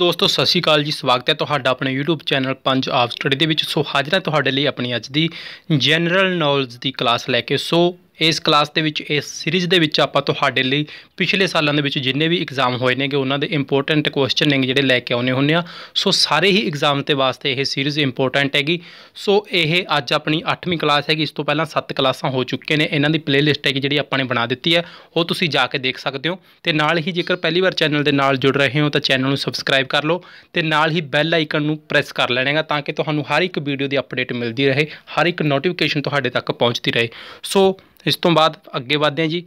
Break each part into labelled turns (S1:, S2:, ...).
S1: ਦੋਸਤੋ ਸਤਿ ਸ਼੍ਰੀ ਅਕਾਲ ਜੀ ਸਵਾਗਤ ਹੈ ਤੁਹਾਡਾ ਆਪਣੇ YouTube ਚੈਨਲ ਪੰਜ ਆਫ ਸਟੱਡੀ ਦੇ ਵਿੱਚ ਸੋ ਹਾਜ਼ਰ ਹਾਂ ਤੁਹਾਡੇ ਲਈ ਆਪਣੀ ਅੱਜ ਦੀ ਜਨਰਲ ਨੌਲੇਜ ਦੀ ਕਲਾਸ ਲੈ ਕੇ ਸੋ ਇਸ ਕਲਾਸ ਦੇ ਵਿੱਚ ਇਸ ਸੀਰੀਜ਼ ਦੇ ਵਿੱਚ ਆਪਾਂ ਤੁਹਾਡੇ ਲਈ ਪਿਛਲੇ ਸਾਲਾਂ ਦੇ ਵਿੱਚ ਜਿੰਨੇ ਵੀ ਐਗਜ਼ਾਮ ਹੋਏ ਨੇਗੇ ਉਹਨਾਂ ਦੇ ਇੰਪੋਰਟੈਂਟ ਕੁਐਸਚਨ ਨੇ ਜਿਹੜੇ ਲੈ ਕੇ ਆਉਨੇ ਹੁੰਨੇ ਆ ਸੋ ਸਾਰੇ ਹੀ ਐਗਜ਼ਾਮ ਤੇ ਵਾਸਤੇ ਇਹ ਸੀਰੀਜ਼ ਇੰਪੋਰਟੈਂਟ ਹੈਗੀ ਸੋ ਇਹ ਅੱਜ ਆਪਣੀ 8ਵੀਂ ਕਲਾਸ ਹੈਗੀ ਇਸ ਤੋਂ ਪਹਿਲਾਂ 7 ਕਲਾਸਾਂ ਹੋ ਚੁੱਕੇ ਨੇ ਇਹਨਾਂ ਦੀ ਪਲੇਲਿਸਟ ਹੈਗੀ ਜਿਹੜੀ ਆਪਾਂ ਨੇ ਬਣਾ ਦਿੱਤੀ ਹੈ ਉਹ ਤੁਸੀਂ ਜਾ ਕੇ ਦੇਖ ਸਕਦੇ ਹੋ ਤੇ ਨਾਲ ਹੀ ਜੇਕਰ ਪਹਿਲੀ ਵਾਰ ਚੈਨਲ ਦੇ ਨਾਲ ਜੁੜ ਰਹੇ ਹੋ ਤਾਂ ਚੈਨਲ ਨੂੰ ਸਬਸਕ੍ਰਾਈਬ ਕਰ ਲਓ ਤੇ ਨਾਲ ਹੀ ਬੈਲ ਆਈਕਨ ਨੂੰ ਪ੍ਰੈਸ ਕਰ ਲੈਣਾਗਾ ਤਾਂ ਕਿ ਤੁਹਾਨੂੰ ਹਰ ਇੱਕ ਵੀਡੀਓ ਦੀ ਅਪਡੇਟ ਮਿਲਦੀ ਰਹੇ ਹਰ ਇੱਕ ਨੋਟੀਫਿਕੇਸ਼ਨ ਤੁਹਾਡੇ ਤੱਕ ਪਹੁੰਚਦੀ ਰਹੇ ਸੋ ਇਸ ਤੋਂ ਬਾਅਦ ਅੱਗੇ ਵਧਦੇ ਹਾਂ ਜੀ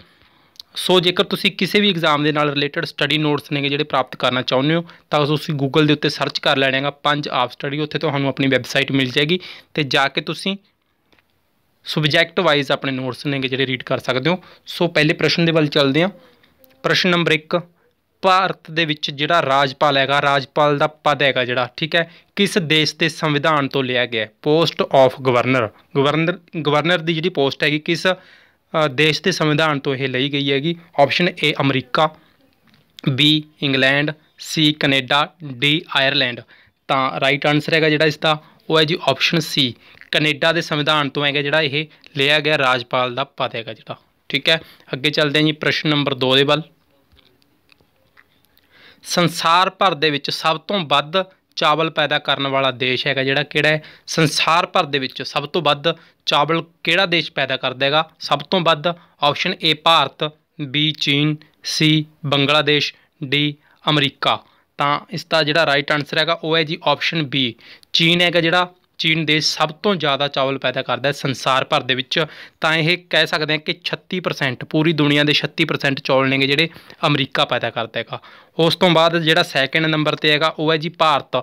S1: ਸੋ ਜੇਕਰ ਤੁਸੀਂ ਕਿਸੇ ਵੀ ਐਗਜ਼ਾਮ ਦੇ ਨਾਲ ਰਿਲੇਟਡ ਸਟੱਡੀ ਨੋਟਸ ਨੇਗੇ ਜਿਹੜੇ ਪ੍ਰਾਪਤ ਕਰਨਾ ਚਾਹੁੰਦੇ ਹੋ ਤਾਂ ਤੁਸੀਂ ਗੂਗਲ ਦੇ ਉੱਤੇ ਸਰਚ ਕਰ ਲੈਣਾਗਾ ਪੰਜ ਆਫ ਸਟੱਡੀ ਉੱਥੇ ਤੁਹਾਨੂੰ ਆਪਣੀ ਵੈਬਸਾਈਟ ਮਿਲ ਜਾਏਗੀ ਤੇ ਜਾ ਕੇ ਤੁਸੀਂ ਸਬਜੈਕਟ ਵਾਈਜ਼ ਆਪਣੇ ਨੋਟਸ ਨੇਗੇ ਜਿਹੜੇ ਰੀਡ ਕਰ ਸਕਦੇ ਹੋ ਸੋ ਪਹਿਲੇ ਪ੍ਰਸ਼ਨ ਦੇ ਵੱਲ ਚੱਲਦੇ ਹਾਂ ਪ੍ਰਸ਼ਨ ਨੰਬਰ 1 ਭਾਰਤ ਦੇ ਵਿੱਚ ਜਿਹੜਾ ਰਾਜਪਾਲ ਹੈਗਾ ਰਾਜਪਾਲ ਦਾ ਪਦ ਹੈਗਾ ਜਿਹੜਾ ਠੀਕ ਹੈ ਕਿਸ ਦੇਸ਼ ਦੇ ਸੰਵਿਧਾਨ ਤੋਂ ਲਿਆ ਗਿਆ ਹੈ post of governor governor governor ਦੀ ਜਿਹੜੀ ਪੋਸਟ ਹੈਗੀ ਕਿਸ ਦੇਸ਼ ਦੇ ਸੰਵਿਧਾਨ ਤੋਂ ਇਹ ਲਈ ਗਈ ਹੈਗੀ option A America B England C Canada D Ireland ਤਾਂ ਰਾਈਟ ਆਨਸਰ ਹੈਗਾ ਜਿਹੜਾ ਇਸ ਦਾ ਉਹ ਹੈ ਜੀ ਆਪਸ਼ਨ ਸੀ ਕੈਨੇਡਾ ਦੇ ਸੰਵਿਧਾਨ ਤੋਂ ਹੈਗਾ ਜਿਹੜਾ ਇਹ ਲਿਆ ਗਿਆ ਰਾਜਪਾਲ ਦਾ ਪਦ ਹੈਗਾ ਜਿਹੜਾ ਠੀਕ ਹੈ ਅੱਗੇ ਚੱਲਦੇ ਹਾਂ ਜੀ ਪ੍ਰਸ਼ਨ ਨੰਬਰ 2 ਦੇ ਵੱਲ ਸੰਸਾਰ ਭਰ ਦੇ ਵਿੱਚ ਸਭ ਤੋਂ ਵੱਧ ਚਾਵਲ ਪੈਦਾ ਕਰਨ ਵਾਲਾ ਦੇਸ਼ ਹੈਗਾ ਜਿਹੜਾ ਕਿਹੜਾ ਹੈ ਸੰਸਾਰ ਭਰ ਦੇ ਵਿੱਚ ਸਭ ਤੋਂ ਵੱਧ ਚਾਵਲ ਕਿਹੜਾ ਦੇਸ਼ ਪੈਦਾ ਕਰਦਾ ਹੈਗਾ ਸਭ ਤੋਂ ਵੱਧ ਆਪਸ਼ਨ ਏ ਭਾਰਤ ਬੀ ਚੀਨ ਸੀ ਬੰਗਲਾਦੇਸ਼ ਡੀ ਅਮਰੀਕਾ ਤਾਂ ਇਸ ਦਾ ਜਿਹੜਾ ਰਾਈਟ ਆਨਸਰ ਹੈਗਾ ਉਹ ਹੈ ਜੀ ਆਪਸ਼ਨ ਬੀ ਚੀਨ ਹੈਗਾ ਜਿਹੜਾ ਚੀਨ ਦੇ ਸਭ ਤੋਂ ਜ਼ਿਆਦਾ ਚਾਵਲ ਪੈਦਾ ਕਰਦਾ ਹੈ ਸੰਸਾਰ ਭਰ ਦੇ ਵਿੱਚ ਤਾਂ ਇਹ ਕਹਿ ਸਕਦੇ ਹਾਂ ਕਿ 36% ਪੂਰੀ ਦੁਨੀਆ ਦੇ 36% ਚੌਲ ਨੇਗੇ ਜਿਹੜੇ ਅਮਰੀਕਾ ਪੈਦਾ ਕਰਦਾ ਹੈਗਾ ਉਸ ਤੋਂ ਬਾਅਦ ਜਿਹੜਾ ਸੈਕੰਡ ਨੰਬਰ ਤੇ ਹੈਗਾ ਉਹ ਹੈ ਜੀ ਭਾਰਤ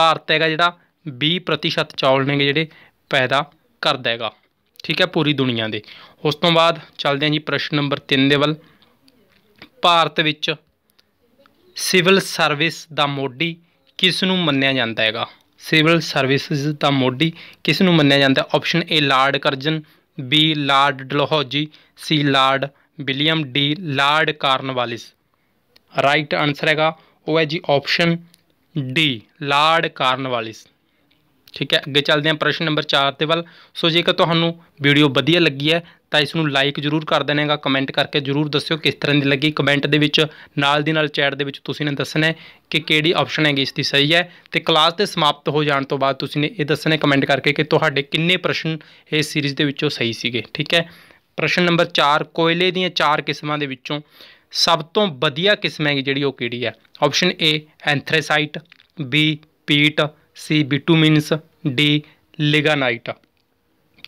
S1: ਭਾਰਤ ਹੈਗਾ ਜਿਹੜਾ 20% ਚੌਲ ਨੇਗੇ ਜਿਹੜੇ ਪੈਦਾ ਕਰਦਾ ਹੈਗਾ ਠੀਕ ਹੈ ਪੂਰੀ ਦੁਨੀਆ ਦੇ ਉਸ ਤੋਂ ਬਾਅਦ ਚੱਲਦੇ ਹਾਂ ਜੀ ਪ੍ਰਸ਼ਨ ਨੰਬਰ 3 ਦੇ ਵੱਲ ਭਾਰਤ ਵਿੱਚ ਸਿਵਲ ਸਰਵਿਸ ਦਾ ਮੋਢੀ ਕਿਸ ਨੂੰ ਮੰਨਿਆ ਜਾਂਦਾ ਹੈਗਾ ਸਿਵਲ ਸਰਵਿਸਿਜ਼ ਦਾ ਮੋਢੀ ਕਿਸ ਨੂੰ ਮੰਨਿਆ ਜਾਂਦਾ ਹੈ option A Lord Curzon B Lord Dalhousie C Lord William D Lord Cornwallis right answer ਹੈਗਾ ਉਹ ਹੈ ਜੀ ਆਪਸ਼ਨ ਡੀ ਲਾਰਡ ਕਾਰਨਵਾਲਿਸ ਠੀਕ ਹੈ ਅੱਗੇ ਚੱਲਦੇ ਹਾਂ ਪ੍ਰਸ਼ਨ ਨੰਬਰ 4 ਤੇ ਵੱਲ ਸੋ ਜੇਕਰ ਤੁਹਾਨੂੰ ਵੀਡੀਓ ਵਧੀਆ ਲੱਗੀ ਹੈ ਤਾਂ ਇਸ ਨੂੰ ਲਾਈਕ ਜ਼ਰੂਰ ਕਰ ਦੇਣਾਗਾ ਕਮੈਂਟ ਕਰਕੇ ਜ਼ਰੂਰ ਦੱਸਿਓ ਕਿਸ ਤਰ੍ਹਾਂ ਦੀ ਲੱਗੀ ਕਮੈਂਟ ਦੇ ਵਿੱਚ ਨਾਲ ਦੀ ਨਾਲ ਚੈਟ ਦੇ ਵਿੱਚ ਤੁਸੀਂ ਨੇ ਦੱਸਣਾ ਹੈ ਕਿ ਕਿਹੜੀ ਆਪਸ਼ਨ ਹੈਗੀ ਇਸ ਦੀ ਸਹੀ ਹੈ ਤੇ ਕਲਾਸ ਦੇ ਸਮਾਪਤ ਹੋ ਜਾਣ ਤੋਂ ਬਾਅਦ ਤੁਸੀਂ ਨੇ ਇਹ ਦੱਸਣਾ ਕਮੈਂਟ ਕਰਕੇ ਕਿ ਤੁਹਾਡੇ ਕਿੰਨੇ ਪ੍ਰਸ਼ਨ ਇਸ ਸੀਰੀਜ਼ ਦੇ ਵਿੱਚੋਂ ਸਹੀ ਸੀਗੇ ਠੀਕ ਹੈ ਪ੍ਰਸ਼ਨ ਨੰਬਰ 4 ਕੋਇਲੇ ਦੀਆਂ ਚਾਰ ਕਿਸਮਾਂ ਦੇ ਵਿੱਚੋਂ ਸਭ ਤੋਂ ਵਧੀਆ ਕਿਸਮ ਹੈ ਜਿਹੜੀ ਉਹ ਕਿਹੜੀ ਹੈ option A anthracite B peat C bituminous D lignite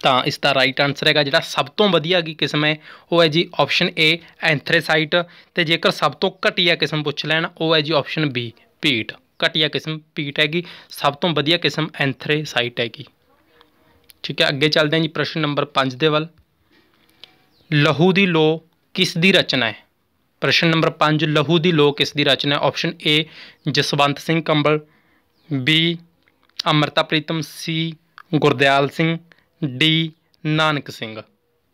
S1: ਤਾਂ ਇਸ ਦਾ ਰਾਈਟ ਆਨਸਰ ਹੈਗਾ ਜਿਹੜਾ ਸਭ ਤੋਂ ਵਧੀਆ ਕੀ ਕਿਸਮ ਹੈ ਉਹ ਹੈ ਜੀ ਆਪਸ਼ਨ ਏ ਐਂਥ੍ਰੇਸਾਈਟ ਤੇ ਜੇਕਰ ਸਭ ਤੋਂ ਘਟੀਆ ਕਿਸਮ ਪੁੱਛ ਲੈਣ ਉਹ ਹੈ ਜੀ ਆਪਸ਼ਨ ਬੀ ਪੀਟ ਘਟੀਆ ਕਿਸਮ ਪੀਟ ਹੈਗੀ ਸਭ ਤੋਂ ਵਧੀਆ ਕਿਸਮ ਐਂਥ੍ਰੇਸਾਈਟ ਹੈਗੀ ਠੀਕ ਹੈ ਅੱਗੇ ਚੱਲਦੇ ਹਾਂ ਜੀ ਪ੍ਰਸ਼ਨ ਨੰਬਰ 5 ਦੇ ਵੱਲ ਲਹੂ ਦੀ ਲੋ ਕਿਸ ਦੀ ਰਚਨਾ ਹੈ ਪ੍ਰਸ਼ਨ ਨੰਬਰ 5 ਲਹੂ ਦੀ ਲੋ ਕਿਸ ਦੀ ਰਚਨਾ ਹੈ ਆਪਸ਼ਨ ਏ Jaswant Singh Kanwal B Amrita Pritam C Gurdial Singh D Nanak Singh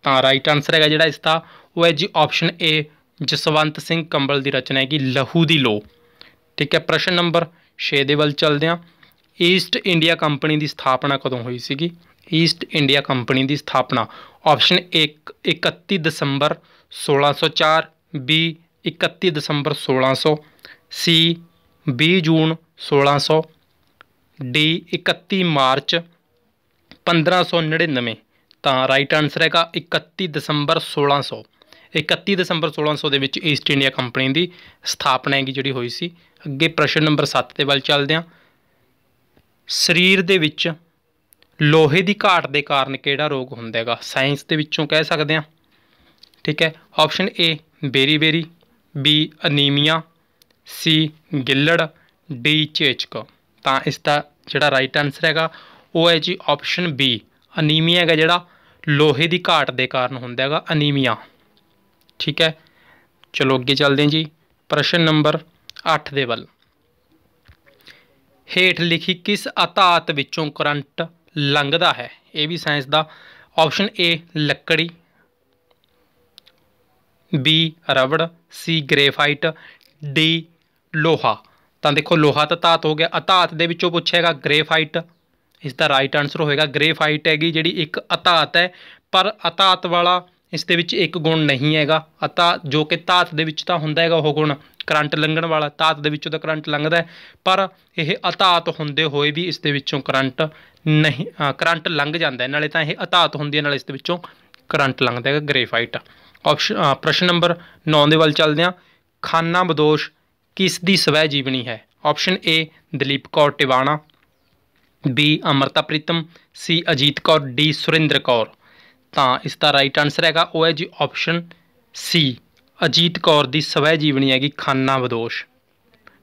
S1: ਤਾਂ ਰਾਈਟ ਆਨਸਰ ਹੈਗਾ ਜਿਹੜਾ ਇਸ ਦਾ ਉਹ ਹੈ ਜੀ ਆਪਸ਼ਨ ਏ ਜਸਵੰਤ ਸਿੰਘ ਕੰਬਲ ਦੀ ਰਚਨਾ ਹੈਗੀ ਲਹੂ ਦੀ ਲੋ ਠੀਕ ਹੈ ਪ੍ਰਸ਼ਨ ਨੰਬਰ 6 ਦੇ ਵੱਲ ਚੱਲਦੇ ਹਾਂ ਈਸਟ ਇੰਡੀਆ ਕੰਪਨੀ ਦੀ ਸਥਾਪਨਾ ਕਦੋਂ ਹੋਈ ਸੀਗੀ ਈਸਟ ਇੰਡੀਆ ਕੰਪਨੀ ਦੀ ਸਥਾਪਨਾ ਆਪਸ਼ਨ 1 31 ਦਸੰਬਰ 1604 ਬੀ 31 ਦਸੰਬਰ 1600 ਸੀ 20 ਜੂਨ 1600 ਡੀ 31 ਮਾਰਚ 1599 ਤਾਂ ਰਾਈਟ ਆਨਸਰ ਹੈਗਾ 31 ਦਸੰਬਰ 1600 31 ਦਸੰਬਰ 1600 ਦੇ ਵਿੱਚ ਈਸਟ ਇੰਡੀਆ ਕੰਪਨੀ ਦੀ ਸਥਾਪਨਾ ਹੈਗੀ ਜਿਹੜੀ ਹੋਈ ਸੀ ਅੱਗੇ ਪ੍ਰਸ਼ਨ ਨੰਬਰ 7 ਦੇ ਵੱਲ ਚੱਲਦੇ ਹਾਂ ਸਰੀਰ ਦੇ ਵਿੱਚ ਲੋਹੇ ਦੀ ਘਾਟ ਦੇ ਕਾਰਨ ਕਿਹੜਾ ਰੋਗ ਹੁੰਦਾ ਹੈਗਾ ਸਾਇੰਸ ਦੇ ਵਿੱਚੋਂ ਕਹਿ ਸਕਦੇ ਹਾਂ ਠੀਕ ਹੈ option A beriberi B anaemia C ਗਿੱਲੜ ਡੀ ਚੇਚਕਾ ਤਾਂ ਇਸ ਦਾ ਜਿਹੜਾ ਰਾਈਟ ਆਨਸਰ ਹੈਗਾ ਉਹ ਹੈ ਜੀ ਆਪਸ਼ਨ ਬੀ ਅਨੀਮੀਆ ਹੈਗਾ ਜਿਹੜਾ ਲੋਹੇ ਦੀ ਘਾਟ ਦੇ ਕਾਰਨ ਹੁੰਦਾ ਹੈਗਾ ਅਨੀਮੀਆ ਠੀਕ ਹੈ ਚਲੋ ਅੱਗੇ ਚੱਲਦੇ ਹਾਂ ਜੀ ਪ੍ਰਸ਼ਨ ਨੰਬਰ 8 ਦੇ ਵੱਲ ਹੇਠ ਲਿਖੀ ਕਿਸ ਅਤਾਤ ਵਿੱਚੋਂ ਕਰੰਟ ਲੰਘਦਾ ਹੈ ਇਹ ਵੀ ਸਾਇੰਸ ਦਾ ਆਪਸ਼ਨ ਏ ਲੱਕੜੀ ਬੀ ਰਬੜ ਸੀ ਗ੍ਰੇਫਾਈਟ ਡੀ ਲੋਹਾ ਤਾਂ ਦੇਖੋ ਲੋਹਾ ਤਾਂ ਧਾਤ ਹੋ ਗਿਆ ਅਧਾਤ ਦੇ ਵਿੱਚੋਂ ਪੁੱਛੇਗਾ ਗ੍ਰੇਫਾਈਟ ਇਸ ਦਾ ਰਾਈਟ ਆਨਸਰ ਹੋਏਗਾ ਗ੍ਰੇਫਾਈਟ ਹੈਗੀ ਜਿਹੜੀ ਇੱਕ ਅਧਾਤ ਹੈ ਪਰ ਅਧਾਤ ਵਾਲਾ ਇਸ ਦੇ ਵਿੱਚ ਇੱਕ ਗੁਣ ਨਹੀਂ ਹੈਗਾ ਅਤਾ ਜੋ ਕਿ ਧਾਤ ਦੇ ਵਿੱਚ ਤਾਂ ਹੁੰਦਾ ਹੈਗਾ ਉਹ ਗੁਣ ਕਰੰਟ ਲੰਘਣ ਵਾਲਾ ਧਾਤ ਦੇ ਵਿੱਚੋਂ ਤਾਂ ਕਰੰਟ ਲੰਘਦਾ ਪਰ ਇਹ ਅਧਾਤ ਹੁੰਦੇ ਹੋਏ ਵੀ ਇਸ ਦੇ ਵਿੱਚੋਂ ਕਰੰਟ ਨਹੀਂ ਕਰੰਟ ਲੰਘ ਜਾਂਦਾ ਨਾਲੇ ਤਾਂ ਇਹ ਅਧਾਤ ਹੁੰਦੀ ਹੈ ਨਾਲੇ ਇਸ ਦੇ ਵਿੱਚੋਂ ਕਰੰਟ ਲੰਘਦਾ ਹੈਗਾ ਗ੍ਰੇਫਾਈਟ ਆਪਸ਼ਨ ਪ੍ਰਸ਼ਨ ਨੰਬਰ 9 ਦੇ ਵੱਲ ਚੱਲਦੇ ਹਾਂ ਖਾਨਾ ਬਦੋਸ਼ ਕਿਸ ਦੀ ਸਵੈ ਜੀਵਨੀ ਹੈ option A Dalip Kaur Tiwana B Amrita Pritam C Ajit Kaur D Surinder Kaur ਤਾਂ ਇਸ ਦਾ ਰਾਈਟ ਆਨਸਰ ਹੈਗਾ ਉਹ ਹੈ ਜੀ ਆਪਸ਼ਨ ਸੀ ਅਜੀਤ ਕੌਰ ਦੀ ਸਵੈ ਜੀਵਨੀ ਹੈਗੀ ਖਾਨਾ ਵਿਦੋਸ਼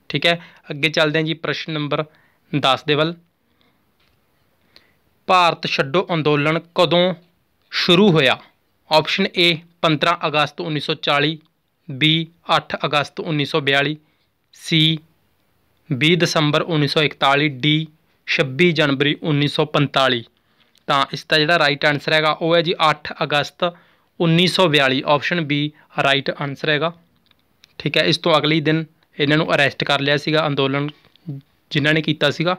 S1: ਠੀਕ ਹੈ ਅੱਗੇ ਚੱਲਦੇ ਹਾਂ ਜੀ ਪ੍ਰਸ਼ਨ ਨੰਬਰ 10 ਦੇ ਵੱਲ ਭਾਰਤ ਛੱਡੋ ਅੰਦੋਲਨ ਕਦੋਂ ਸ਼ੁਰੂ ਹੋਇਆ ਆਪਸ਼ਨ ਏ 15 ਅਗਸਤ 1940 ਬੀ 8 ਅਗਸਤ 1942 ਸੀ 20 ਦਸੰਬਰ 1941 ਡੀ 26 ਜਨਵਰੀ 1945 ਤਾਂ ਇਸ ਦਾ ਜਿਹੜਾ ਰਾਈਟ ਆਨਸਰ ਹੈਗਾ ਉਹ ਹੈ ਜੀ 8 ਅਗਸਤ 1942 ਆਪਸ਼ਨ ਬੀ ਰਾਈਟ ਆਨਸਰ ਹੈਗਾ ਠੀਕ ਹੈ ਇਸ ਤੋਂ ਅਗਲੇ ਦਿਨ ਇਹਨਾਂ ਨੂੰ ਅਰੈਸਟ ਕਰ ਲਿਆ ਸੀਗਾ ਅੰਦੋਲਨ ਜਿਨ੍ਹਾਂ ਨੇ ਕੀਤਾ ਸੀਗਾ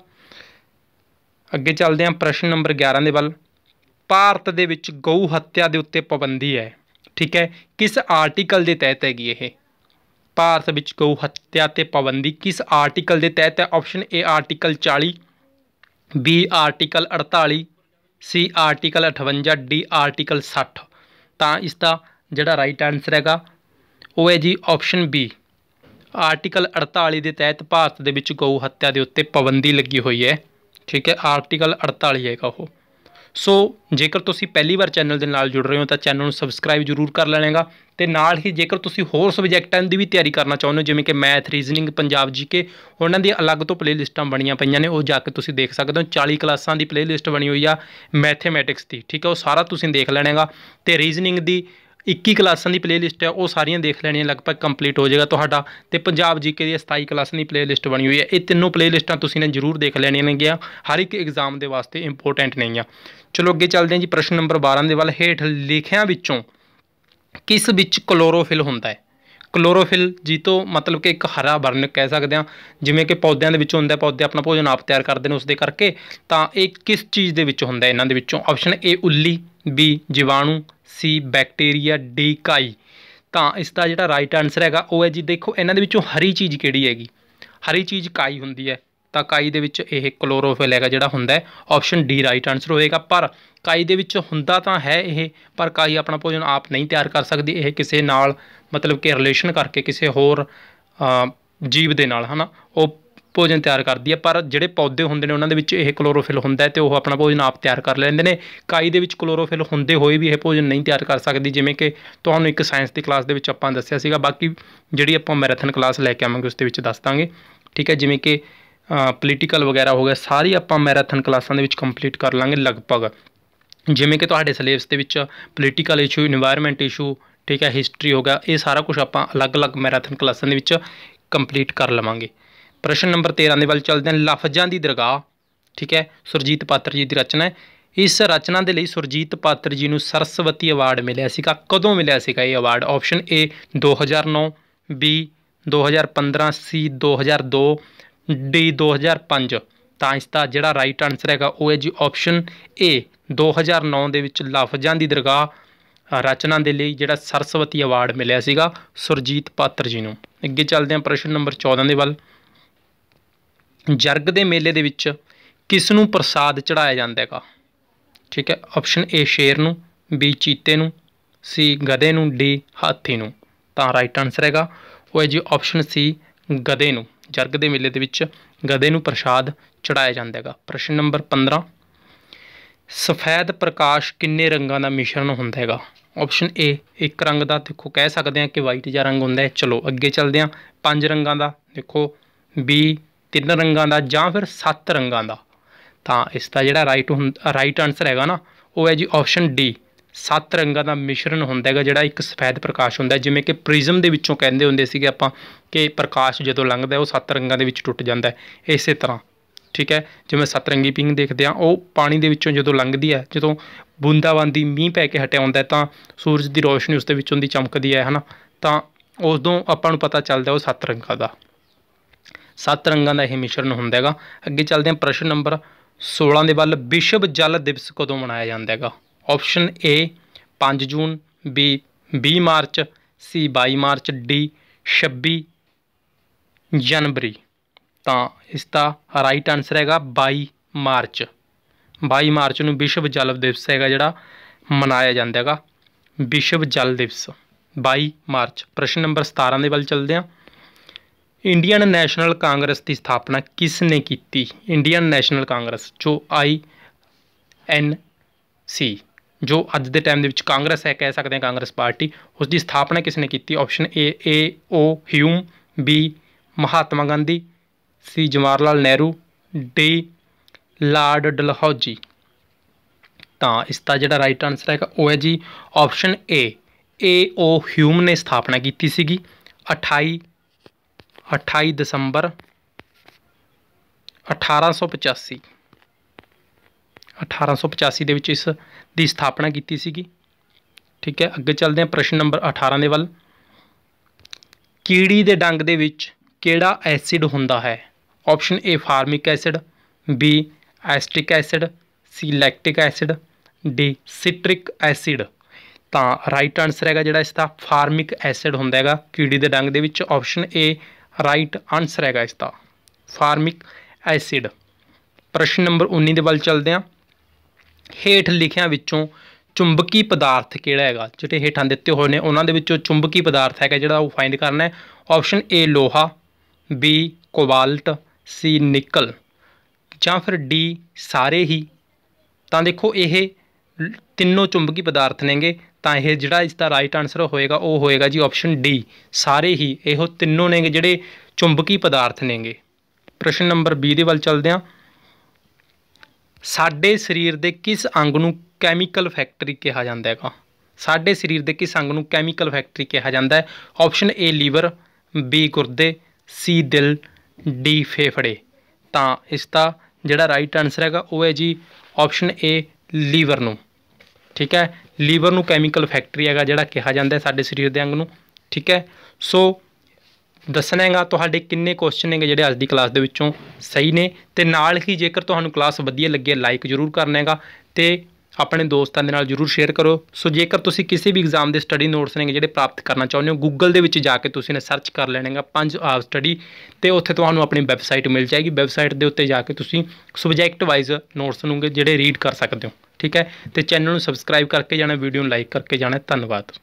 S1: ਅੱਗੇ ਚੱਲਦੇ ਹਾਂ ਪ੍ਰਸ਼ਨ ਨੰਬਰ 11 ਦੇ ਵੱਲ ਭਾਰਤ ਦੇ ਵਿੱਚ ਗਊ ਹੱਤਿਆ ਦੇ ਉੱਤੇ ਪਾਬੰਦੀ ਹੈ ਠੀਕ ਹੈ ਕਿਸ ਆਰਟੀਕਲ ਦੇ ਤਹਿਤ ਹੈਗੀ ਇਹ ਭਾਰਤ ਵਿੱਚ ਗਊ ਹੱਤਿਆ ਤੇ ਪਾਬੰਦੀ ਕਿਸ ਆਰਟੀਕਲ ਦੇ ਤਹਿਤ ਹੈ option A article 40 B article 48 C article 58 D article 60 ਤਾਂ ਇਸ ਦਾ ਜਿਹੜਾ ਰਾਈਟ ਆਨਸਰ ਹੈਗਾ ਉਹ ਹੈ ਜੀ ਆਪਸ਼ਨ ਬੀ ਆਰਟੀਕਲ 48 ਦੇ ਤਹਿਤ ਭਾਰਤ ਦੇ ਵਿੱਚ ਗਊ ਹੱਤਿਆ ਦੇ ਉੱਤੇ ਪਾਬੰਦੀ ਲੱਗੀ ਹੋਈ ਹੈ ਠੀਕ ਹੈ ਆਰਟੀਕਲ 48 ਹੈਗਾ ਉਹ ਸੋ ਜੇਕਰ ਤੁਸੀਂ ਪਹਿਲੀ ਵਾਰ ਚੈਨਲ ਦੇ ਨਾਲ ਜੁੜ ਰਹੇ ਹੋ ਤਾਂ ਚੈਨਲ ਨੂੰ ਸਬਸਕ੍ਰਾਈਬ ਜ਼ਰੂਰ ਕਰ ਲੈਣਾਗਾ ਤੇ ਨਾਲ ਹੀ ਜੇਕਰ ਤੁਸੀਂ ਹੋਰ ਸਬਜੈਕਟਾਂ ਦੀ ਵੀ ਤਿਆਰੀ ਕਰਨਾ ਚਾਹੁੰਦੇ ਹੋ ਜਿਵੇਂ ਕਿ ਮੈਥ ਰੀਜ਼ਨਿੰਗ ਪੰਜਾਬ ਜੀਕੇ ਉਹਨਾਂ ਦੀ ਅਲੱਗ ਤੋਂ ਪਲੇਲਿਸਟਾਂ ਬਣੀਆਂ ਪਈਆਂ ਨੇ ਉਹ ਜਾ ਕੇ ਤੁਸੀਂ ਦੇਖ ਸਕਦੇ ਹੋ 40 ਕਲਾਸਾਂ ਦੀ ਪਲੇਲਿਸਟ ਬਣੀ ਹੋਈ ਆ ਮੈਥਮੈਟਿਕਸ ਦੀ ਠੀਕ ਹੈ ਉਹ ਸਾਰਾ ਤੁਸੀਂ ਦੇਖ ਲੈਣਾਗਾ ਤੇ ਰੀਜ਼ਨਿੰਗ ਦੀ 21 ਕਲਾਸਾਂ ਦੀ ਪਲੇਲਿਸਟ ਹੈ ਉਹ ਸਾਰੀਆਂ ਦੇਖ ਲੈਣੀਆਂ ਲਗਭਗ ਕੰਪਲੀਟ ਹੋ ਜਾਏਗਾ ਤੁਹਾਡਾ ਤੇ ਪੰਜਾਬ ਜੀਕੇ ਦੀ 27 ਕਲਾਸਾਂ ਦੀ ਪਲੇਲਿਸਟ ਬਣੀ ਹੋਈ ਹੈ ਇਹ ਤਿੰਨੋਂ ਪਲੇਲਿਸਟਾਂ ਤੁਸੀਂ ਨੇ ਜ਼ਰੂਰ ਦੇਖ ਲੈਣੀਆਂ ਗਿਆ ਹਰ ਇੱਕ ਐਗਜ਼ਾਮ ਦੇ ਵਾਸਤੇ ਇੰਪੋਰਟੈਂਟ ਨਹੀਂ ਆ ਚਲੋ ਅੱਗੇ ਚੱਲਦੇ ਹਾਂ ਜੀ ਪ੍ਰਸ਼ਨ ਨੰਬਰ 12 ਦੇ ਵੱਲ ਹੇਠ ਲਿਖਿਆਂ ਵਿੱਚੋਂ ਕਿਸ ਵਿੱਚ ਕਲੋਰੋਫਿਲ ਹੁੰਦਾ ਹੈ ਕਲੋਰੋਫਿਲ ਜੀਤੋ ਮਤਲਬ ਕਿ ਇੱਕ ਹਰਾ ਵਰਣ ਕਹਿ ਸਕਦੇ ਆ ਜਿਵੇਂ ਕਿ ਪੌਦਿਆਂ ਦੇ ਵਿੱਚ ਹੁੰਦਾ ਪੌਦੇ ਆਪਣਾ ਭੋਜਨ ਆਪ ਤਿਆਰ ਕਰਦੇ ਨੇ ਉਸ ਦੇ ਕਰਕੇ ਤਾਂ ਇਹ ਕਿਸ ਚੀਜ਼ ਦੇ ਵਿੱਚ ਹੁੰਦਾ ਇਹਨਾਂ ਦੇ ਵਿੱਚੋਂ ਆਪਸ਼ਨ ਏ ਉੱਲੀ ਬੀ ਜੀਵਾਣੂ ਸੀ ਬੈਕਟੀਰੀਆ ਡੀ ਕਾਈ ਤਾਂ ਇਸ ਦਾ ਜਿਹੜਾ ਰਾਈਟ ਆਨਸਰ ਹੈਗਾ ਉਹ ਹੈ ਜੀ ਦੇਖੋ ਇਹਨਾਂ ਦੇ ਵਿੱਚੋਂ ਹਰੀ ਚੀਜ਼ ਕਿਹੜੀ ਹੈਗੀ ਹਰੀ ਚੀਜ਼ ਕਾਈ ਹੁੰਦੀ ਹੈ ਤਾਂ ਕਾਈ ਦੇ ਵਿੱਚ ਇਹ ਕਲੋਰੋਫਿਲ ਹੈਗਾ ਜਿਹੜਾ ਹੁੰਦਾ ਆਪਸ਼ਨ ਡੀ ਰਾਈਟ ਆਨਸਰ ਹੋਏਗਾ ਪਰ ਕਾਈ ਦੇ ਵਿੱਚ ਹੁੰਦਾ ਤਾਂ ਹੈ ਇਹ ਪਰ ਕਾਈ ਆਪਣਾ ਭੋਜਨ ਆਪ ਨਹੀਂ ਤਿਆਰ ਕਰ ਸਕਦੀ ਇਹ ਕਿਸੇ ਨਾਲ ਮਤਲਬ ਕਿ ਰਿਲੇਸ਼ਨ ਕਰਕੇ ਕਿਸੇ ਹੋਰ ਜੀਵ ਦੇ ਨਾਲ ਹਨਾ ਉਹ ਭੋਜਨ ਤਿਆਰ ਕਰਦੀ ਹੈ ਪਰ ਜਿਹੜੇ ਪੌਦੇ ਹੁੰਦੇ ਨੇ ਉਹਨਾਂ ਦੇ ਵਿੱਚ ਇਹ ਕਲੋਰੋਫਿਲ ਹੁੰਦਾ ਹੈ ਤੇ ਉਹ ਆਪਣਾ ਭੋਜਨ ਆਪ ਤਿਆਰ ਕਰ ਲੈਂਦੇ ਨੇ ਕਾਈ ਦੇ ਵਿੱਚ ਕਲੋਰੋਫਿਲ ਹੁੰਦੇ ਹੋਏ ਵੀ ਇਹ ਭੋਜਨ ਨਹੀਂ ਤਿਆਰ ਕਰ ਸਕਦੀ ਜਿਵੇਂ ਕਿ ਤੁਹਾਨੂੰ ਇੱਕ ਸਾਇੰਸ ਦੀ ਕਲਾਸ ਦੇ ਵਿੱਚ ਆਪਾਂ ਦੱਸਿਆ ਸੀਗਾ ਬਾਕੀ ਜਿਹੜੀ ਆਪਾਂ ਮੈਰਾਥਨ ਕਲਾਸ ਲੈ ਕੇ ਆਵਾਂਗੇ ਉਸ ਦੇ ਵਿੱਚ ਦੱਸ ਦਾਂਗੇ ਠੀਕ ਹੈ ਜਿਵੇਂ ਕਿ ਪੋਲੀਟੀਕਲ ਵਗੈਰਾ ਹੋ ਗਿਆ ਸਾਰੀ ਆਪਾਂ ਮੈਰਾਥਨ ਕਲਾਸਾਂ ਦੇ ਵਿੱਚ ਕੰਪਲੀਟ ਕਰ ਲਾਂਗੇ ਲਗਭਗ ਜਿਵੇਂ ਕਿ ਤੁਹਾਡੇ ਸਿਲੇਬਸ ਦੇ ਵਿੱਚ ਪੋਲੀਟੀਕਲ ਇਸ਼ੂ এনवायरमेंट ਇਸ਼ੂ ਠੀਕ ਹੈ ਹਿਸਟਰੀ ਹੋ ਗਿਆ ਇਹ ਸਾਰਾ ਕੁਝ ਆਪਾਂ ਅਲੱਗ-ਅਲੱਗ ਮੈਰਾਥਨ ਕਲਾਸਾਂ ਦੇ ਵਿੱਚ ਕੰਪਲੀਟ ਕਰ ਲਵਾਂਗੇ ਪ੍ਰਸ਼ਨ ਨੰਬਰ 13 ਦੇ ਵੱਲ ਚੱਲਦੇ ਹਾਂ ਲਫ਼ਜ਼ਾਂ ਦੀ ਦਰਗਾਹ ਠੀਕ ਹੈ ਸੁਰਜੀਤ ਪਾਤਰ ਜੀ ਦੀ ਰਚਨਾ ਹੈ ਇਸ ਰਚਨਾ ਦੇ ਲਈ ਸੁਰਜੀਤ ਪਾਤਰ ਜੀ ਨੂੰ ਸਰਸਵਤੀ ਅਵਾਰਡ ਮਿਲਿਆ ਸੀਗਾ ਕਦੋਂ ਮਿਲਿਆ ਸੀਗਾ ਇਹ award option A 2009 B 2015 C 2002 D 2005 ਤਾਂ ਇਸ ਦਾ ਜਿਹੜਾ ਰਾਈਟ ਆਨਸਰ ਹੈਗਾ ਉਹ ਹੈ ਜੀ ਆਪਸ਼ਨ ਏ 2009 ਦੇ ਵਿੱਚ ਲਫ਼ਜ਼ਾਂ ਦੀ ਦਰਗਾਹ ਰਚਨਾ ਦੇ ਲਈ ਜਿਹੜਾ ਸਰਸਵਤੀ ਅਵਾਰਡ ਮਿਲਿਆ ਸੀਗਾ ਸੁਰਜੀਤ ਪਾਤਰ ਜੀ ਨੂੰ ਅੱਗੇ ਚੱਲਦੇ ਹਾਂ ਪ੍ਰਸ਼ਨ ਨੰਬਰ 14 ਦੇ ਵੱਲ ਜਰਗ ਦੇ ਮੇਲੇ ਦੇ ਵਿੱਚ ਕਿਸ ਨੂੰ ਪ੍ਰਸਾਦ ਚੜਾਇਆ ਜਾਂਦਾ ਹੈਗਾ ਠੀਕ ਹੈ ਆਪਸ਼ਨ ਏ ਸ਼ੇਰ ਨੂੰ ਬੀ ਚੀਤੇ ਨੂੰ ਸੀ ਗਧੇ ਨੂੰ ਡੀ ਹਾਥੀ ਨੂੰ ਤਾਂ ਰਾਈਟ ਆਨਸਰ ਹੈਗਾ ਉਹ ਹੈ ਜੀ ਆਪਸ਼ਨ ਸੀ ਗਧੇ ਨੂੰ ਜਰਗ ਦੇ ਮੇਲੇ ਦੇ ਵਿੱਚ ਗਧੇ ਨੂੰ ਪ੍ਰਸ਼ਾਦ ਚੜਾਇਆ ਜਾਂਦਾ ਹੈਗਾ ਪ੍ਰਸ਼ਨ ਨੰਬਰ 15 ਸਫੈਦ ਪ੍ਰਕਾਸ਼ ਕਿੰਨੇ ਰੰਗਾਂ ਦਾ ਮਿਸ਼ਰਣ ਹੁੰਦਾ ਹੈਗਾ ਆਪਸ਼ਨ ਏ ਇੱਕ ਰੰਗ ਦਾ ਦੇਖੋ ਕਹਿ ਸਕਦੇ ਆ ਕਿ ਵਾਈਟ ਜਿਹਾ ਰੰਗ ਹੁੰਦਾ ਹੈ ਚਲੋ ਅੱਗੇ ਚੱਲਦੇ ਆ ਪੰਜ ਰੰਗਾਂ ਦਾ ਦੇਖੋ ਬੀ ਤਿੰਨ ਰੰਗਾਂ ਦਾ ਜਾਂ ਫਿਰ ਸੱਤ ਰੰਗਾਂ ਦਾ ਤਾਂ ਇਸ ਦਾ ਜਿਹੜਾ ਰਾਈਟ ਰਾਈਟ ਆਨਸਰ ਹੈਗਾ ਨਾ ਉਹ ਹੈ ਜੀ ਆਪਸ਼ਨ ਡੀ ਸੱਤ ਰੰਗਾਂ ਦਾ ਮਿਸ਼ਰਣ ਹੁੰਦਾ ਹੈਗਾ ਜਿਹੜਾ ਇੱਕ ਸਫੈਦ ਪ੍ਰਕਾਸ਼ ਹੁੰਦਾ ਜਿਵੇਂ ਕਿ ਪ੍ਰਿਜ਼ਮ ਦੇ ਵਿੱਚੋਂ ਕਹਿੰਦੇ ਹੁੰਦੇ ਸੀਗੇ ਆਪਾਂ ਕਿ ਪ੍ਰਕਾਸ਼ ਜਦੋਂ ਲੰਘਦਾ ਉਹ ਸੱਤ ਰੰਗਾਂ ਦੇ ਵਿੱਚ ਟੁੱਟ ਜਾਂਦਾ ਹੈ ਇਸੇ ਤਰ੍ਹਾਂ ਠੀਕ ਹੈ ਜਿਵੇਂ ਸਤਰੰਗੀ ਪਿੰਗ ਦੇਖਦੇ ਆ ਉਹ ਪਾਣੀ ਦੇ ਵਿੱਚੋਂ ਜਦੋਂ ਲੰਘਦੀ ਹੈ ਜਦੋਂ ਬੂੰਦਾਬਾਂਦੀ ਮੀਂਹ ਪੈ ਕੇ ਹਟਿਆ ਹੁੰਦਾ ਤਾਂ ਸੂਰਜ ਦੀ ਰੋਸ਼ਨੀ ਉਸ ਦੇ ਵਿੱਚੋਂ ਦੀ ਚਮਕਦੀ ਹੈ ਹਨਾ ਤਾਂ ਉਦੋਂ ਆਪਾਂ ਨੂੰ ਪਤਾ ਚੱਲਦਾ ਉਹ ਸੱਤ ਰੰਗਾਂ ਦਾ ਸੱਤ ਰੰਗਾਂ ਦਾ ਇਹ ਮਿਸ਼ਰਣ ਹੁੰਦਾ ਹੈਗਾ ਅੱਗੇ ਚੱਲਦੇ ਹਾਂ ਪ੍ਰਸ਼ਨ ਨੰਬਰ 16 ਦੇ ਵੱਲ ਵਿਸ਼ਵ ਜਲ ਦਿਵਸ ਕਦੋਂ ਮਨਾਇਆ ਜਾਂਦਾ ਹੈਗਾ ਆਪਸ਼ਨ ਏ 5 ਜੂਨ ਬੀ 20 ਮਾਰਚ ਸੀ 22 ਮਾਰਚ ਡੀ 26 ਜਨਵਰੀ ਤਾਂ ਇਸ ਦਾ ਰਾਈਟ ਆਨਸਰ ਹੈਗਾ 22 ਮਾਰਚ 22 ਮਾਰਚ ਨੂੰ ਵਿਸ਼ਵ ਜਲ ਦਿਵਸ ਹੈਗਾ ਜਿਹੜਾ ਮਨਾਇਆ ਜਾਂਦਾ ਹੈਗਾ ਵਿਸ਼ਵ ਜਲ ਦਿਵਸ 22 ਮਾਰਚ ਪ੍ਰਸ਼ਨ ਨੰਬਰ 17 ਦੇ ਵੱਲ ਚੱਲਦੇ ਹਾਂ ਇੰਡੀਅਨ ਨੈਸ਼ਨਲ ਕਾਂਗਰਸ ਦੀ ਸਥਾਪਨਾ ਕਿਸ ਨੇ ਕੀਤੀ ਇੰਡੀਅਨ ਨੈਸ਼ਨਲ ਕਾਂਗਰਸ ਜੋ ਆਈ ਐਨ ਸੀ ਜੋ ਅੱਜ ਦੇ ਟਾਈਮ ਦੇ ਵਿੱਚ ਕਾਂਗਰਸ ਹੈ ਕਹਿ ਸਕਦੇ ਹਾਂ ਕਾਂਗਰਸ ਪਾਰਟੀ ਉਸ ਦੀ ਸਥਾਪਨਾ ਕਿਸ ਨੇ ਕੀਤੀ option A A O Hume B Mahatma Gandhi C Jawahar Lal Nehru D Lord Dalhousie ਤਾਂ ਇਸ ਦਾ ਜਿਹੜਾ ਰਾਈਟ ਆਨਸਰ ਹੈਗਾ ਉਹ ਹੈ ਜੀ ਆਪਸ਼ਨ ਏ ਏ ਓ ਹਿਊਮ ਨੇ ਸਥਾਪਨਾ ਕੀਤੀ ਸੀਗੀ 28 28 ਦਸੰਬਰ 1885 1885 ਦੇ ਵਿੱਚ ਇਸ ਦੀ ਸਥਾਪਨਾ ਕੀਤੀ ਸੀਗੀ ਠੀਕ ਹੈ ਅੱਗੇ ਚੱਲਦੇ ਹਾਂ ਪ੍ਰਸ਼ਨ ਨੰਬਰ 18 ਦੇ ਵੱਲ ਕੀੜੀ ਦੇ ਡੰਗ ਦੇ ਵਿੱਚ ਕਿਹੜਾ ਐਸਿਡ ਹੁੰਦਾ ਹੈ option A formic acid B acetic acid C lactic acid D citric acid ਤਾਂ ਰਾਈਟ ਆਨਸਰ ਹੈਗਾ ਜਿਹੜਾ ਇਸ ਦਾ ਫਾਰਮਿਕ ਐਸਿਡ ਹੁੰਦਾ ਹੈਗਾ ਕੀੜੀ ਦੇ ਡੰਗ ਦੇ ਵਿੱਚ ਆਪਸ਼ਨ A ਰਾਈਟ ਆਨਸਰ ਹੈਗਾ ਇਸ ਦਾ ਫਾਰਮਿਕ ਐਸਿਡ ਪ੍ਰਸ਼ਨ ਨੰਬਰ 19 ਦੇ ਵੱਲ ਚੱਲਦੇ ਹਾਂ ਹੇਠ ਲਿਖਿਆਂ ਵਿੱਚੋਂ ਚੁੰਬਕੀ ਪਦਾਰਥ ਕਿਹੜਾ ਹੈਗਾ ਜਿਹੜੇ ਹੇਠਾਂ ਦਿੱਤੇ ਹੋਏ ਨੇ ਉਹਨਾਂ ਦੇ ਵਿੱਚੋਂ ਚੁੰਬਕੀ ਪਦਾਰਥ ਹੈਗਾ ਜਿਹੜਾ ਉਹ ਫਾਈਂਡ ਕਰਨਾ ਹੈ ਆਪਸ਼ਨ ਏ ਲੋਹਾ ਬੀ ਕੋਬਾਲਟ ਸੀ ਨਿਕਲ ਜਾਂ ਫਿਰ ਡੀ ਸਾਰੇ ਹੀ ਤਾਂ ਦੇਖੋ ਇਹ ਤਿੰਨੋਂ ਚੁੰਬਕੀ ਪਦਾਰਥ ਨੇਗੇ ਤਾਂ ਇਹ ਜਿਹੜਾ ਇਸ ਦਾ ਰਾਈਟ ਆਨਸਰ ਹੋਏਗਾ ਉਹ ਹੋਏਗਾ ਜੀ ਆਪਸ਼ਨ ਡੀ ਸਾਰੇ ਹੀ ਇਹੋ ਤਿੰਨੋਂ ਨੇਗੇ ਜਿਹੜੇ ਚੁੰਬਕੀ ਪਦਾਰਥ ਨੇਗੇ ਪ੍ਰਸ਼ਨ ਨੰਬਰ 20 ਦੇ ਵੱਲ ਚੱਲਦੇ ਹਾਂ ਸਾਡੇ ਸਰੀਰ ਦੇ ਕਿਸ ਅੰਗ ਨੂੰ ਕੈਮੀਕਲ ਫੈਕਟਰੀ ਕਿਹਾ ਜਾਂਦਾ ਹੈਗਾ ਸਾਡੇ ਸਰੀਰ ਦੇ ਕਿਸ ਅੰਗ ਨੂੰ ਕੈਮੀਕਲ ਫੈਕਟਰੀ ਕਿਹਾ ਜਾਂਦਾ ਹੈ ਆਪਸ਼ਨ ਏ ਲੀਵਰ ਬੀ ਗੁਰਦੇ ਸੀ ਦਿਲ ਡੀ ਫੇਫੜੇ ਤਾਂ ਇਸ ਦਾ ਜਿਹੜਾ ਰਾਈਟ ਆਨਸਰ ਹੈਗਾ ਉਹ ਹੈ ਜੀ ਆਪਸ਼ਨ ਏ ਲੀਵਰ ਨੂੰ ਠੀਕ ਹੈ ਲੀਵਰ ਨੂੰ ਕੈਮੀਕਲ ਫੈਕਟਰੀ ਹੈਗਾ ਜਿਹੜਾ ਕਿਹਾ ਜਾਂਦਾ ਸਾਡੇ ਸਰੀਰ ਦੇ ਅੰਗ ਨੂੰ ਠੀਕ ਹੈ ਸੋ ਦੱਸਣਾਗਾ ਤੁਹਾਡੇ ਕਿੰਨੇ ਕੁਐਸਚਨ ਨੇ ਜਿਹੜੇ ਅੱਜ ਦੀ ਕਲਾਸ ਦੇ ਵਿੱਚੋਂ ਸਹੀ ਨੇ ਤੇ ਨਾਲ ਹੀ ਜੇਕਰ ਤੁਹਾਨੂੰ ਕਲਾਸ ਵਧੀਆ ਲੱਗੇ ਲਾਈਕ ਜ਼ਰੂਰ ਕਰਨਾ ਹੈਗਾ ਤੇ ਆਪਣੇ ਦੋਸਤਾਂ ਦੇ ਨਾਲ ਜਰੂਰ ਸ਼ੇਅਰ ਕਰੋ ਸੋ ਜੇਕਰ ਤੁਸੀਂ ਕਿਸੇ ਵੀ ਐਗਜ਼ਾਮ ਦੇ ਸਟੱਡੀ ਨੋਟਸ ਨੇ ਜਿਹੜੇ ਪ੍ਰਾਪਤ ਕਰਨਾ ਚਾਹੁੰਦੇ ਹੋ ਗੂਗਲ ਦੇ ਵਿੱਚ ਜਾ ਕੇ ਤੁਸੀਂ ਨੇ ਸਰਚ ਕਰ ਲੈਣਾਗਾ ਪੰਜ ਆਵ ਸਟੱਡੀ ਤੇ ਉੱਥੇ ਤੁਹਾਨੂੰ ਆਪਣੀ ਵੈਬਸਾਈਟ ਮਿਲ ਜਾਏਗੀ ਵੈਬਸਾਈਟ ਦੇ ਉੱਤੇ ਜਾ ਕੇ ਤੁਸੀਂ ਸਬਜੈਕਟ ਵਾਈਜ਼ ਨੋਟਸ ਨੂੰਗੇ ਜਿਹੜੇ ਰੀਡ ਕਰ ਸਕਦੇ ਹੋ ਠੀਕ ਹੈ ਤੇ ਚੈਨਲ ਨੂੰ ਸਬਸਕ੍ਰਾਈਬ ਕਰਕੇ ਜਾਣਾ ਵੀਡੀਓ ਨੂੰ ਲਾਈਕ ਕਰਕੇ ਜਾਣਾ ਧੰਨਵਾਦ